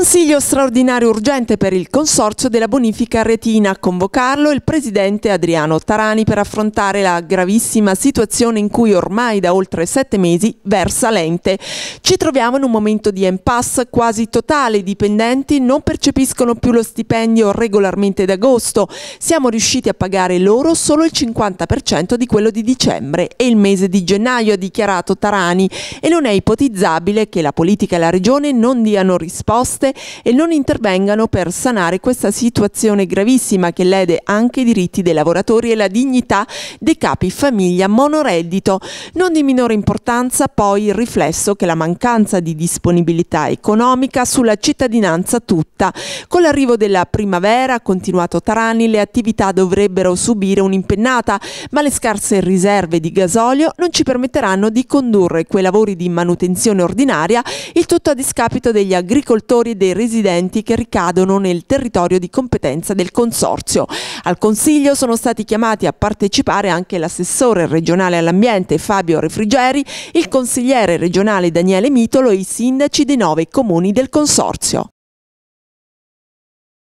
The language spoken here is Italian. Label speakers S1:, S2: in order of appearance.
S1: Consiglio straordinario urgente per il Consorzio della Bonifica Retina. A convocarlo il presidente Adriano Tarani per affrontare la gravissima situazione in cui ormai da oltre sette mesi versa l'ente. Ci troviamo in un momento di impasse quasi totale. I dipendenti non percepiscono più lo stipendio regolarmente d'agosto. Siamo riusciti a pagare loro solo il 50% di quello di dicembre e il mese di gennaio, ha dichiarato Tarani. E non è ipotizzabile che la politica e la regione non diano risposte e non intervengano per sanare questa situazione gravissima che lede anche i diritti dei lavoratori e la dignità dei capi famiglia monoreddito. Non di minore importanza poi il riflesso che la mancanza di disponibilità economica sulla cittadinanza tutta. Con l'arrivo della primavera, continuato Tarani, le attività dovrebbero subire un'impennata, ma le scarse riserve di gasolio non ci permetteranno di condurre quei lavori di manutenzione ordinaria, il tutto a discapito degli agricoltori e dei residenti che ricadono nel territorio di competenza del Consorzio. Al Consiglio sono stati chiamati a partecipare anche l'assessore regionale all'ambiente Fabio Refrigeri, il consigliere regionale Daniele Mitolo e i sindaci dei nove comuni del Consorzio.